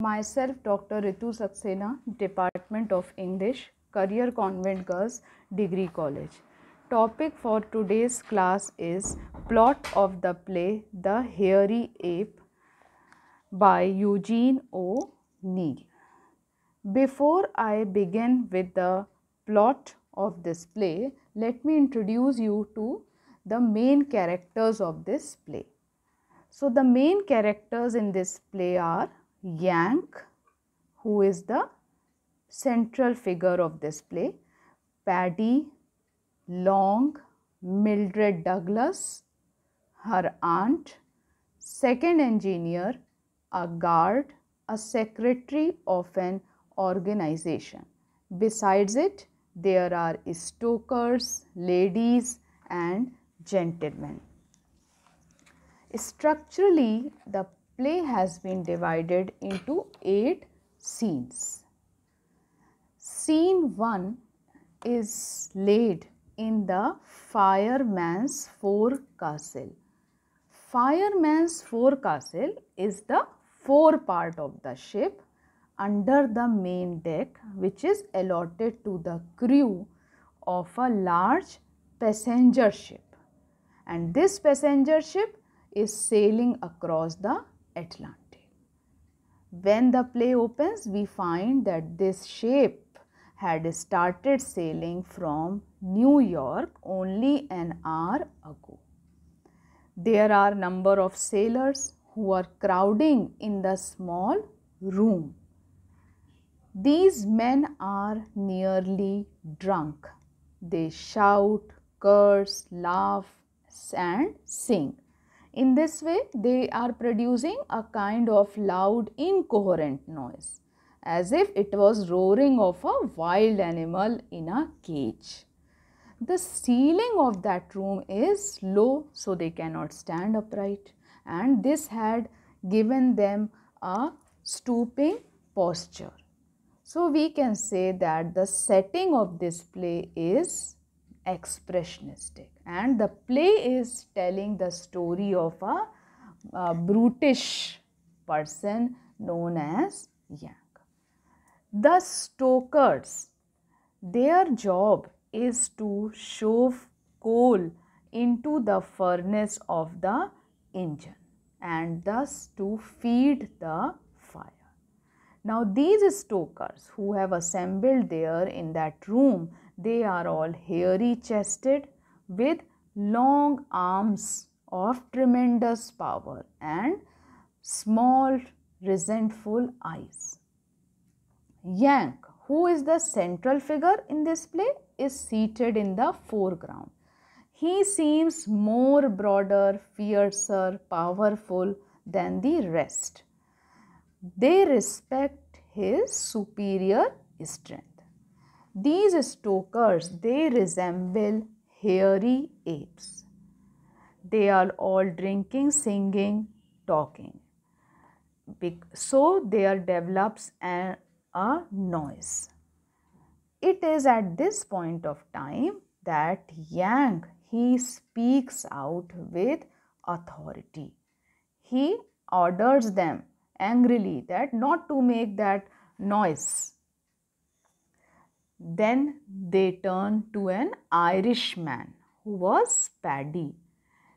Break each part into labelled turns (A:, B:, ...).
A: Myself, Dr. Ritu Saxena, Department of English, Career Convent Girls, Degree College. Topic for today's class is Plot of the Play The Hairy Ape by Eugene O. Before I begin with the plot of this play, let me introduce you to the main characters of this play. So, the main characters in this play are Yank, who is the central figure of this play, Paddy, Long, Mildred Douglas, her aunt, second engineer, a guard, a secretary of an organization. Besides it, there are stokers, ladies, and gentlemen. Structurally, the play has been divided into 8 scenes. Scene 1 is laid in the fireman's forecastle. Fireman's forecastle is the fore part of the ship under the main deck which is allotted to the crew of a large passenger ship and this passenger ship is sailing across the Atlante. When the play opens, we find that this ship had started sailing from New York only an hour ago. There are number of sailors who are crowding in the small room. These men are nearly drunk. They shout, curse, laugh, and sing. In this way, they are producing a kind of loud incoherent noise as if it was roaring of a wild animal in a cage. The ceiling of that room is low so they cannot stand upright and this had given them a stooping posture. So we can say that the setting of this play is expressionistic and the play is telling the story of a, a brutish person known as Yang. The stokers, their job is to shove coal into the furnace of the engine and thus to feed the fire. Now, these stokers who have assembled there in that room they are all hairy chested with long arms of tremendous power and small resentful eyes. Yank, who is the central figure in this play, is seated in the foreground. He seems more broader, fiercer, powerful than the rest. They respect his superior strength. These stokers, they resemble hairy apes. They are all drinking, singing, talking. So there develops a, a noise. It is at this point of time that Yang, he speaks out with authority. He orders them angrily that not to make that noise then they turned to an Irishman who was Paddy.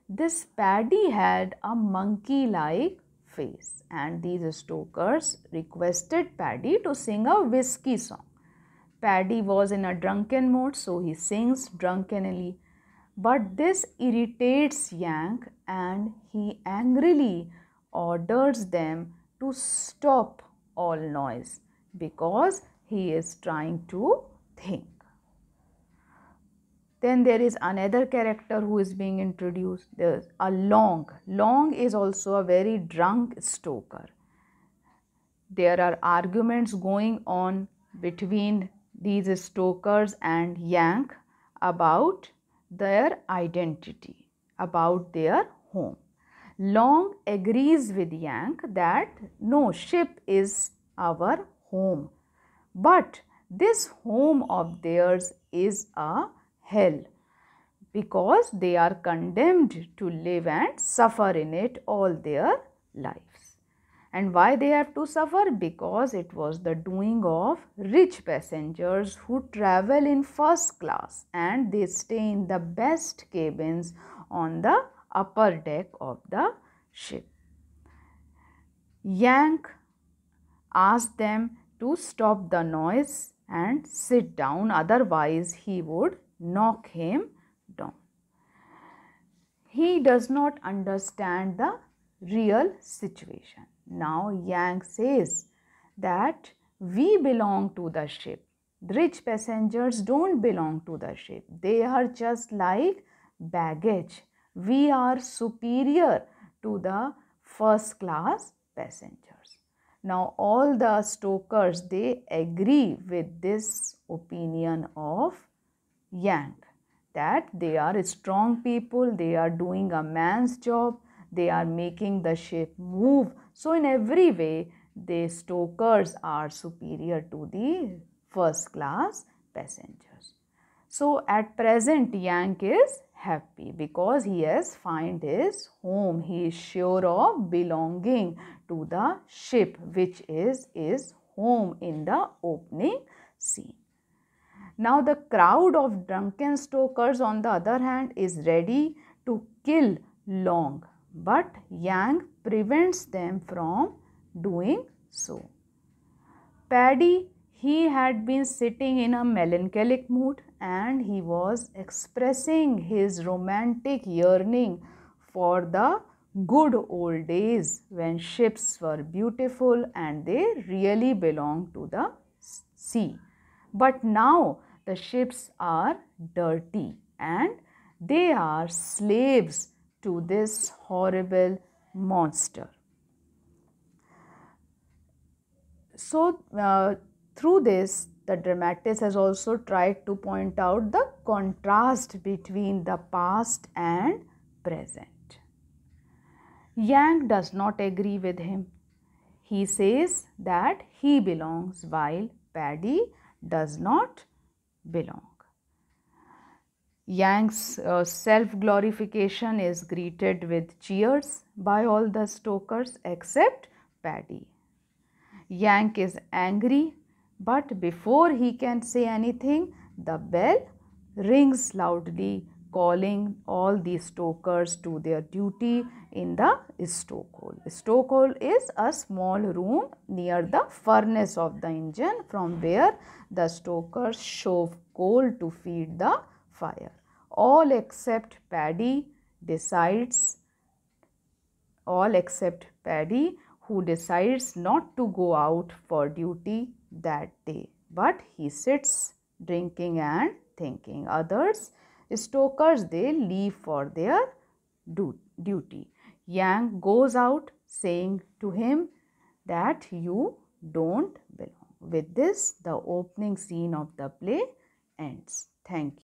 A: This Paddy had a monkey like face, and these stokers requested Paddy to sing a whiskey song. Paddy was in a drunken mood, so he sings drunkenly. But this irritates Yank, and he angrily orders them to stop all noise because he is trying to think. then there is another character who is being introduced there's a long long is also a very drunk stoker there are arguments going on between these stokers and yank about their identity about their home long agrees with yank that no ship is our home but this home of theirs is a hell because they are condemned to live and suffer in it all their lives. And why they have to suffer? Because it was the doing of rich passengers who travel in first class and they stay in the best cabins on the upper deck of the ship. Yank asked them to stop the noise and sit down otherwise he would knock him down. He does not understand the real situation. Now Yang says that we belong to the ship. The rich passengers don't belong to the ship. They are just like baggage. We are superior to the first class passengers. Now all the stokers they agree with this opinion of Yang that they are strong people, they are doing a man's job, they are making the ship move. So in every way the stokers are superior to the first class passengers. So at present Yang is happy because he has found his home. He is sure of belonging to the ship which is his home in the opening scene. Now the crowd of drunken stokers on the other hand is ready to kill Long but Yang prevents them from doing so. Paddy he had been sitting in a melancholic mood and he was expressing his romantic yearning for the good old days when ships were beautiful and they really belonged to the sea. But now the ships are dirty and they are slaves to this horrible monster. So, uh, through this, the dramatist has also tried to point out the contrast between the past and present. Yang does not agree with him. He says that he belongs while Paddy does not belong. Yang's uh, self glorification is greeted with cheers by all the stokers except Paddy. Yang is angry but before he can say anything, the bell rings loudly calling all the stokers to their duty in the stokehole. Stokehole is a small room near the furnace of the engine from where the stokers shove coal to feed the fire. All except Paddy decides, all except Paddy who decides not to go out for duty that day. But he sits drinking and thinking. Others, stokers, they leave for their duty. Yang goes out saying to him that you don't belong. With this, the opening scene of the play ends. Thank you.